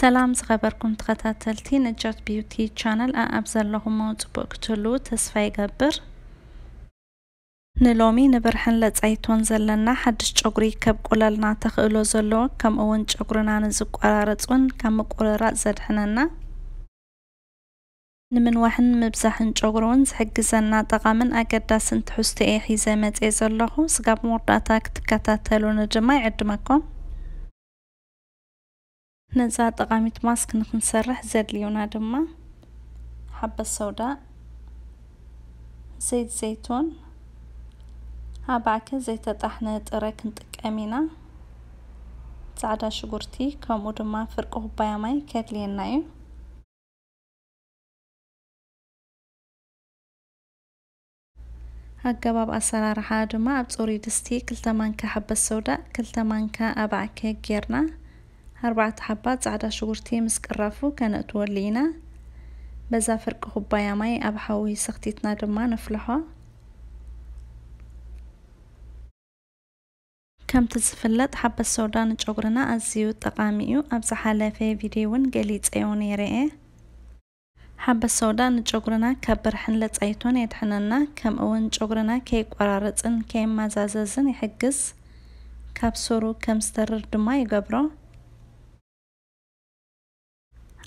ሰላም ዝኸበርኩም ተኸታተልቲ ነጃት ቢዩቲ ቻነል ኣብ ዘለኹሞ ፅቡቅ ክትህልው ተስፋ ይገብር ንሎሚ ንብርሕን ለፃይቶን ዘለና ሓድሽ ጨጉሪ ከብ ቁለልና ተኽእሎ ዘሎ ከምኡ እውን ጨጉርና ንዝቆራረፁን ካብ ምቁርራፅ ዘድሕነና ንምንዋሕን ምብዛሕን ጨጉሪ እውን ዝሕግዘና ጠቓምን ኣገዳስን ትሕዝቶ እየ ሒዘ መፅአ ዘለኹ ስጋብ መወዳእታ ክትከታተሉኒ ድማ ይዕድመኩም ነዛ ጠቃሚት ማስክ ንክንሰርሕ ዘድልዩና ድማ ሓበት ሰውዳ ዘይት ዘይቶን ኣባዕከ ዘይተጣሕነ ጥረ ክንጥቀም ኢና ፃዕዳ ሽጉርቲ ከምኡ ድማ ፍርቂ ኩባያ ማይ ከድልየና እዩ ኣገባብ ኣሰራርሓ ድማ ኣብ ፅሩይ ድስቲ ክልተ ማንካ ሓበት ሰውዳ ክልተ ማንካ ኣባዕከ ጌርና ኣርባዕተ ሓባት ጻዕዳ ሽጉርቲ ምስ ቅራፉ ከነእትዎ ኣሊኢና በዛ ፍርቂ ኩባያ ማይ ኣብ ሓዊ ሰኽቲትና ድማ ነፍልሖ ከምቲ ዝፍለጥ ሓበት ሶዳ ንጨጉርና ኣዝዩ ጠቃሚ እዩ ኣብ ዝሓለፈ ቪድዮ እውን ገሊፀዮ ነይረአ ሓበት ሶዳ ንጨጉርና ካብ ብርሕን ለጻይቶን የድሕነና ከምኡ እውን ጨጉርና ከይቆራረፅን ከይመዛዘዝን ይሕግዝ ካብ ሱሩ ከም ዝተርር ድማ ይገብሮ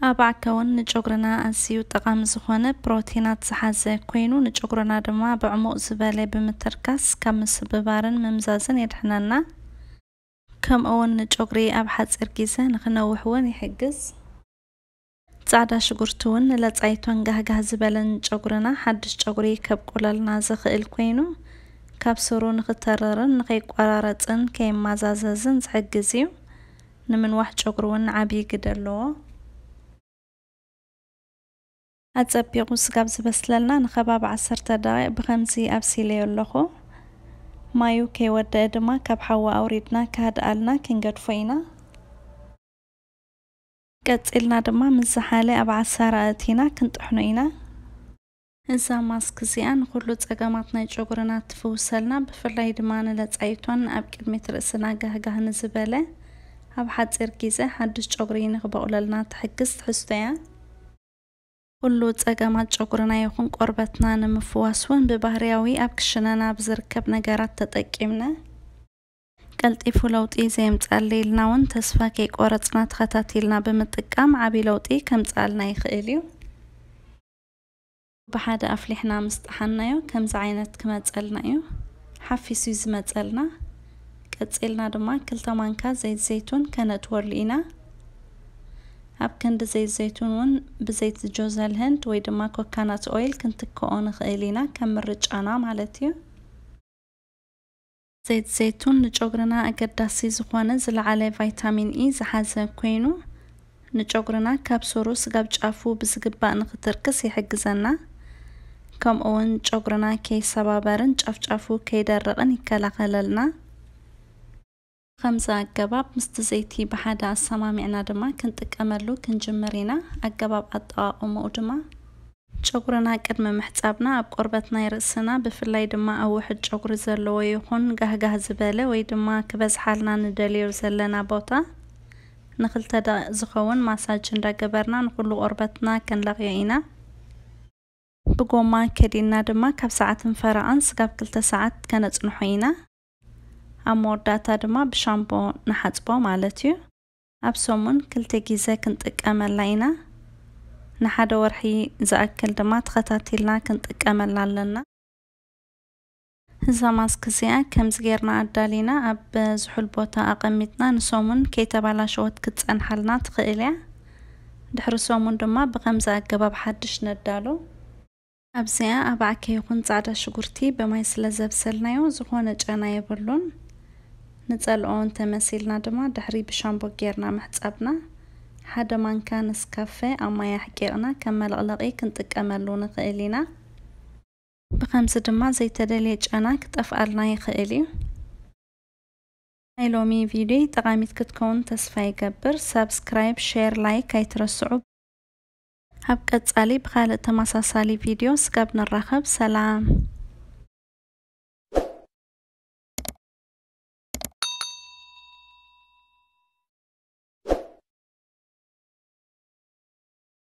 ኣብ ኣካውን ንጨጉርና ኣዝዩ ጠቃሚ ዝኾነ ፕሮቲናት ዝሓዘ ኮይኑ ንጨጉርና ድማ ብዕሙቕ ዝበለ ብምትርካስ ካብ ምስብባርን ምምዛዝን የድሕነና ከምኡ ውን ንጨጉሪ ኣብ ሓፂር ግዜ ንክነውሕ እውን ይሕግዝ ፃዕዳ ሽጉርቲ እውን ንለፃይቶን ጋህጋህ ዝበለን ጨጉርና ሓድሽ ጨጉሪ ከብቁለልና ዝኽእል ኮይኑ ካብ ስሩ ንኽተረርን ንከይቆራረፅን ከይመዛዘዝን ዝሕግዝ እዩ ንምንዋሕ ጨጉሪ እውን ዓብዪ ግደ ኣለዎ ኣፀቢቑ ስጋብ ዝበስለልና ንኸባቢ ዓሰርተ ደቂቕ ብከምዚ ኣብሲለዮ ኣለኹ ማዩ ከይወደአ ድማ ካብ ሓዊ ኣውሪድና ካህድኣልና ክንገድፎ ኢና ቀፂልና ድማ ምዝሓለ ኣብ ዓሳራ እቲና ክንጥሕኖ ኢና እዛ ማስክ እዚኣ ንኩሉ ፀገማት ናይ ጨጉርና ትፍውሰልና ብፍላይ ድማ ንለፃይቶን ኣብ ቅድሚት ርእስና ጋህጋህ ንዝበለ ኣብ ሓፂር ግዜ ሓዱሽ ጨጉሪ ንክበቕለልና ትሕግዝ ትሕዝቶ እያ ኩሉ ጸገማት ጨጉርና ይኹን ቆርበትና ንምፍዋስ እውን ብባህርያዊ ኣብ ክሽነና ዝርከብ ነገራት ተጠቂምና ቀልጢፉ ለውጢ ዘየምፃለ ኢልና እውን ተስፋ ከይቆረፅና ተኸታቲልና ብምጥቃም ዓብዪ ለውጢ ከምፃልና ይኽእል እዩ ብሓደ ኣፍሊሕና ምስ ጠሓናዮ ከምዚ ዓይነት ክመፀልና እዩ ሓፊሱ ዝመፀልና ቀፂልና ድማ ክልተ ማንካ ዘይት ዘይቱን ከነትወሉ ኢና ኣብ ክንዲ ዘይት ዘይቱን እውን ብዘይት ዝጆዘል ህንድ ወይ ድማ ኮካናት ኦይል ክንትክኦ ንኽእል ኢና ከም ምርጫና ማለት እዩ ዘይት ዘይቱን ንጨጉርና ኣገዳሲ ዝኾነ ዝለዓለ ቫይታሚን ኢ ዝሓዘ ኮይኑ ንጨጉርና ካብ ስሩ ስጋብ ጫፉ ብዝግባእ ንኽትርክስ ይሕግዘና ከምኡ እውን ጨጉርና ከይሰባበርን ጫፍጫፉ ከይደርቕን ይከላኸለልና ከምዚ ኣገባብ ምስቲ ዘይቲ ብሓደ ኣሰማሚዕና ድማ ክንጥቀመሉ ክንጅምር ኢና ኣገባብ ኣጠቓቕምኡ ድማ ጨጉርና ቅድሚ ምሕፃብና ኣብ ቆርበት ናይ ርእስና ብፍላይ ድማ ኣብ ውሕድ ጨጉሪ ዘለዎ ይኹን ጋህጋህ ዝበለ ወይ ድማ ክበዝሓልና ንደልዮ ዘለና ቦታ ንክልተ ደቂቕ ዝኸውን ማሳጅ እንዳገበርና ንኩሉ ቆርበትና ከንለቕዮ ኢና ብጎማ ከዲና ድማ ካብ ሰዓትን ፈረቓን ስጋብ ክልተ ሰዓት ከነፅንሖ ኢና ኣብ መወዳእታ ድማ ብሻምፖ ንሓፅቦ ማለት እዩ ኣብ ሰሙን ክልተ ግዜ ክንጥቀመላ ኢና ንሓደ ወርሒ ዝኣክል ድማ ተኸታቲልና ክንጥቀመላ ኣለና እዛ ማስክ እዚኣ ከምዚ ጌርና ኣዳሊና ኣብ ዝሑል ቦታ ኣቐሚጥና ንሰሙን ከይተባላሸወት ክትፀንሓልና ትኽእል እያ ድሕሪ ሰሙን ድማ ብከምዚ ኣገባብ ሓድሽ ነዳሎ ኣብዚኣ ኣብ ዓከ ይኹን ፃዕዳ ሽጉርቲ ብማይ ስለ ዘብሰልናዮ ዝኾነ ጨና የብሉን ንጸልኦ እንተመሲልና ድማ ድሕሪ ብሻምቦ ጌርና ምሕጻብና ሓደ ማንካ ንስካፈ ኣብ ማይ ኣሕቂቕና ከም መልቕለቒ ክንጥቀመሉ ንኽእል ኢና ብከምዚ ድማ ዘይተደልየ ጨና ክጠፍኣልና ይኽእል እዩ ናይ ሎሚ ቪድዮ ጠቃሚት ክትከውን ተስፋ ይገብር ሳብስክራይብ ሼር ላይክ ኣይትረስዑ ኣብ ቀጻሊ ብካልእ ተመሳሳሊ ቪድዮ ስጋብ ንራኸብ ሰላም